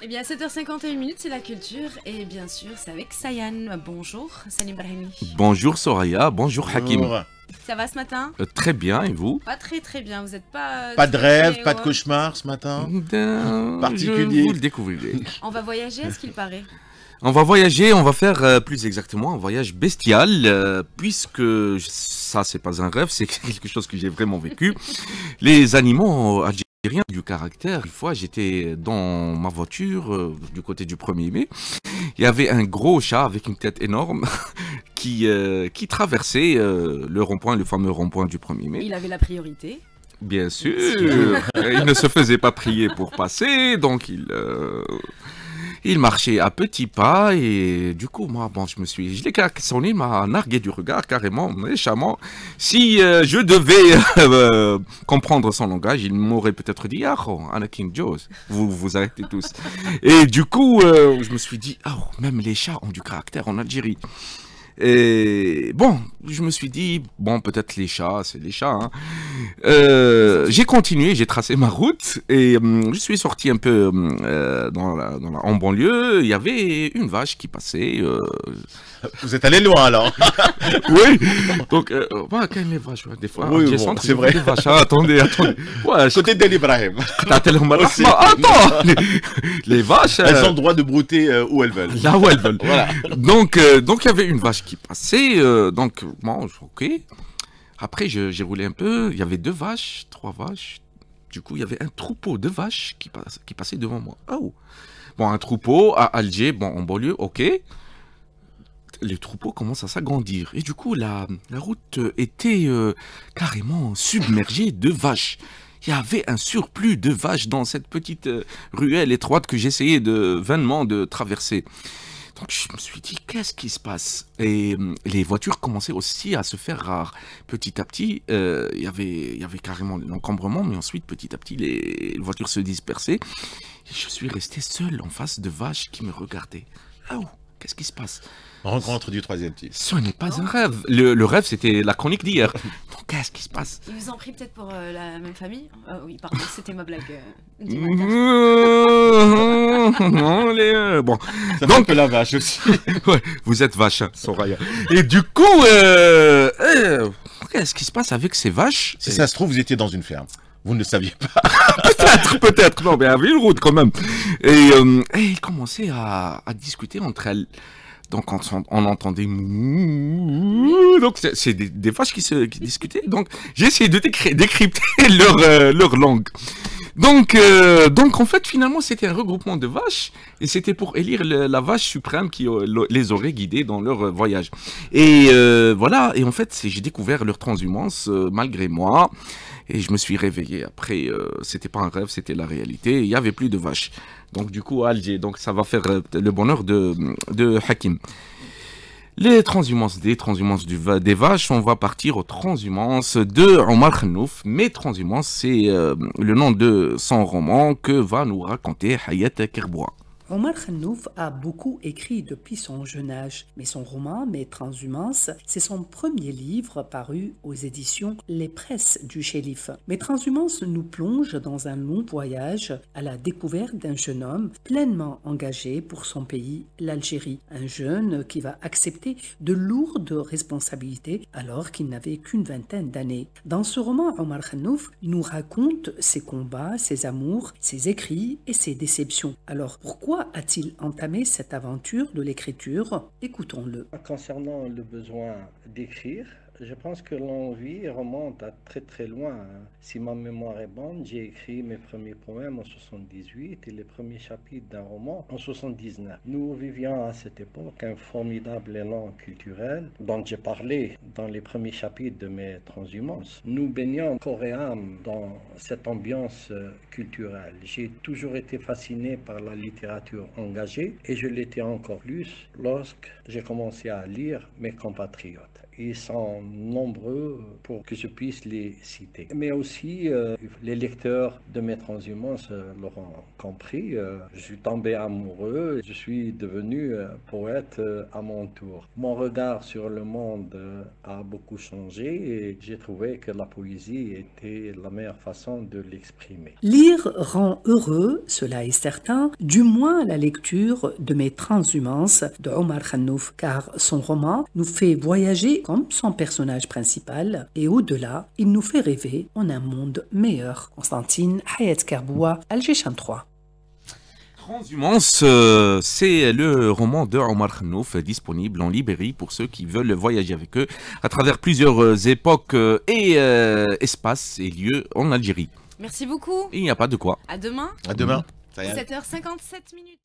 Eh bien, 7h51 c'est la culture et bien sûr, c'est avec Sayan. Bonjour, Salim Brahimi. Bonjour Soraya, bonjour Hakim. Bonjour. Ça va ce matin euh, Très bien, et vous Pas très très bien, vous n'êtes pas... Euh, pas de rêve, pas de cauchemar ce matin euh, Particulier. vous le découvrirez. On va voyager à ce qu'il paraît. On va voyager, on va faire plus exactement un voyage bestial, puisque ça, c'est pas un rêve, c'est quelque chose que j'ai vraiment vécu. Les animaux rien du caractère. Une fois, j'étais dans ma voiture euh, du côté du 1er mai. Il y avait un gros chat avec une tête énorme qui, euh, qui traversait euh, le rond-point, le fameux rond-point du 1er mai. Il avait la priorité. Bien sûr, il ne se faisait pas prier pour passer, donc il, il marchait à petits pas et du coup, moi, bon, je me suis. Je l'ai il m'a nargué du regard carrément, méchamment. Si euh, je devais euh, comprendre son langage, il m'aurait peut-être dit Ah, oh, Anakin Jones, vous vous arrêtez tous. et du coup, euh, je me suis dit Ah, oh, même les chats ont du caractère en Algérie. Et bon, je me suis dit, bon, peut-être les chats, c'est les chats. Hein. Euh, j'ai continué, j'ai tracé ma route et euh, je suis sorti un peu euh, dans la, en banlieue. Il y avait une vache qui passait. Vous êtes allé loin alors. oui. Donc, euh, quand les vaches, des fois, c'est vrai. vaches. Hein, attendez, attendez. Ouais, Côté d'El Ibrahim. mal. Attends, les, vaches. Elles ont le droit de brouter où elles veulent. Là où elles veulent. Voilà. Donc, donc il y avait une vache qui passait. donc, bon, ok. Après, j'ai roulé un peu. Il y avait deux vaches, trois vaches. Du coup, il y avait un troupeau de vaches qui, passait devant moi. Ah, oh. Bon, un troupeau à Alger, bon, en banlieue, ok. Les troupeaux commencent à s'agrandir. Et du coup, la, la route était euh, carrément submergée de vaches. Il y avait un surplus de vaches dans cette petite euh, ruelle étroite que j'essayais vainement de traverser. Donc je me suis dit, qu'est-ce qui se passe Et euh, les voitures commençaient aussi à se faire rares. Petit à petit, euh, il y il y avait carrément l'encombrement, mais ensuite, petit à petit, les, voitures se dispersaient. Et je suis resté seul en face de vaches qui me regardaient. Ah oh, qu'est-ce qui se passe Rencontre du troisième type. Ce n'est pas un rêve. Le, rêve, c'était la chronique d'hier. qu'est-ce qui se passe Ils vous ont pris peut-être pour euh, la même famille Oui, pardon, c'était ma blague. non, les, euh, bon. Donc la vache aussi. ouais, vous êtes vache, hein, Soraya. Et du coup, euh, euh, qu'est-ce qui se passe avec ces vaches Si ça se trouve, vous étiez dans une ferme. Vous ne le saviez pas. peut-être, peut-être. Non, mais à route quand même. Et, euh, ils commençaient à, discuter entre elles. Donc on, on entendait donc c'est des, vaches qui se discutaient. Donc j'ai essayé de décrypter leur leur langue. Donc, euh, donc en fait, finalement, c'était un regroupement de vaches et c'était pour élire la vache suprême qui euh, les aurait guidés dans leur euh, voyage. Et voilà, et en fait, j'ai découvert leur transhumance malgré moi et je me suis réveillé. Après, c'était pas un rêve, c'était la réalité. Il y avait plus de vaches. Donc, du coup, Alger, donc ça va faire le bonheur de, de Hakim. Les transhumances des transhumances du, des vaches, on va partir aux transhumances de Omar Khnouf. Mais transhumance, c'est euh, le nom de son roman que va nous raconter Hayat Kerbois. Omar Khanouf a beaucoup écrit depuis son jeune âge, mais son roman Mes transhumance c'est son premier livre paru aux éditions Les Presses du Chélif. Mes Transhumances nous plonge dans un long voyage à la découverte d'un jeune homme pleinement engagé pour son pays, l'Algérie. Un jeune qui va accepter de lourdes responsabilités alors qu'il n'avait qu'une vingtaine d'années. Dans ce roman, Omar Khanouf nous raconte ses combats, ses amours, ses écrits et ses déceptions. Alors pourquoi a-t-il entamé cette aventure de l'écriture Écoutons-le. Concernant le besoin d'écrire, je pense que l'envie remonte à très très loin. Hein. Si ma mémoire est bonne, j'ai écrit mes premiers poèmes en 78 et les premiers chapitres d'un roman en 79. Nous vivions à cette époque un formidable élan culturel dont j'ai parlé dans les premiers chapitres de mes transhumances. Nous baignons corps et âme dans cette ambiance euh, culturelle. J'ai toujours été fasciné par la littérature engagée et je l'étais encore plus lorsque j'ai commencé à lire mes compatriotes. Ils sont nombreux pour que je puisse les citer. Mais aussi, euh, les lecteurs de mes transhumances euh, l'auront compris. Euh, je suis tombé amoureux, je suis devenu poète à mon tour. Mon regard sur le monde a beaucoup changé et j'ai trouvé que la poésie était la meilleure façon de l'exprimer. Lire rend heureux, cela est certain, du moins la lecture de mes transhumances de Omar Khanouf, car son roman nous fait voyager comme son personnage principal, et au-delà, il nous fait rêver en un monde meilleur. Constantine Hayat Karboua, Alger 3. Transhumance, c'est le roman de Omar Khanouf disponible en librairie pour ceux qui veulent voyager avec eux à travers plusieurs euh, époques euh, et euh, espaces et lieux en Algérie. Merci beaucoup. Il n'y a pas de quoi. À demain. À demain. 7h57 mmh. minutes.